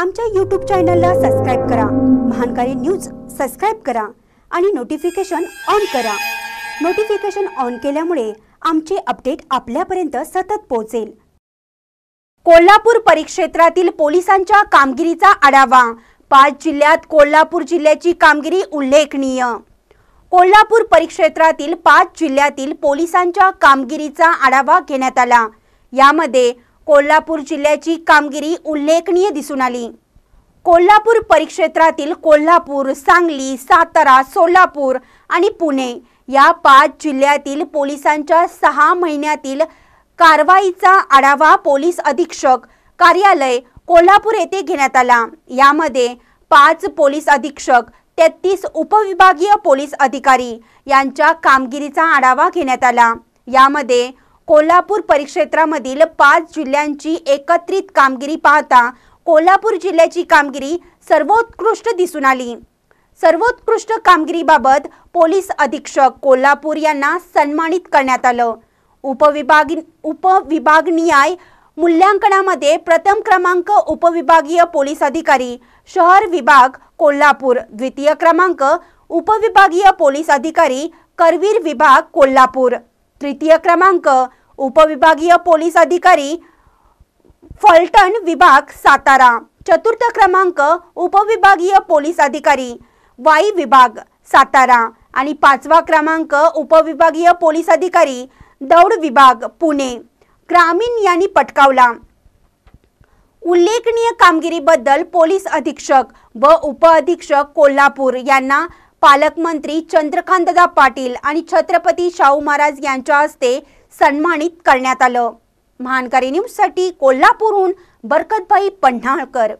आमच्या यूट्यूब चॅनलला सबस्क्राईब करा महानकारी न्यूज सबस्क्राईब करा आणि नोटिफिकेशन ऑन करा नोटिफिकेशन ऑन केल्यामुळे आमचे अपडेट आपल्यापर्यंत सतत पोहोचेल कोल्हापूर परिक्षेत्रातील पोलिसांच्या कामगिरीचा आढावा पाच जिल्ह्यात कोल्हापूर जिल्ह्याची कामगिरी उल्लेखनीय कोल्हापूर परिक्षेत्रातील पाच जिल्ह्यातील पोलिसांच्या कामगिरीचा आढावा घेण्यात आला यामध्ये कोल्हापूर जिल्ह्याची कामगिरी उल्लेखनीय दिसून आली कोल्हापूर परिक्षेत्रातील कोल्हापूर सांगली सातारा सोलापूर आणि पुणे या पाच जिल्ह्यातील पोलिसांच्या सहा महिन्यातील कारवाईचा आढावा पोलीस अधीक्षक कार्यालय कोल्हापूर येथे घेण्यात आला यामध्ये पाच पोलीस अधीक्षक तेहतीस उपविभागीय पोलीस अधिकारी यांच्या कामगिरीचा आढावा घेण्यात आला यामध्ये कोल्हापूर परिक्षेत्रामधील पाच जिल्ह्यांची एकत्रित कामगिरी पाहता कोल्हापूर जिल्ह्याची कामगिरी सर्वोत्कृष्ट दिसून आली सर्वोत्कृष्ट कामगिरीबाबत पोलीस अधीक्षक कोल्हापूर यांना सन्मानित करण्यात आलं उपविभाग उपविभागनिहाय मूल्यांकनामध्ये प्रथम क्रमांक उपविभागीय पोलीस अधिकारी शहर विभाग कोल्हापूर द्वितीय क्रमांक उपविभागीय पोलीस अधिकारी करवीर विभाग कोल्हापूर तृतीय क्रमांक उपविभागीय पोलीस अधिकारी फलटण विभाग सातारा चतुर्थ क्रमांक उपविभागीय पोलीस अधिकारी वाई विभाग सातारा आणि पाचवा क्रमांक उपविभागीय पोलीस अधिकारी दौड विभाग पुणे ग्रामीण यांनी पटकावला उल्लेखनीय कामगिरीबद्दल पोलीस अधीक्षक व उप अधीक्षक कोल्हापूर यांना पालकमंत्री चंद्रकांतदा पाटील आणि छत्रपती शाहू महाराज यांच्या हस्ते सन्मानित करण्यात आलं महानकारी न्यूजसाठी कोल्हापूरहून बरकतभाई पन्हाळकर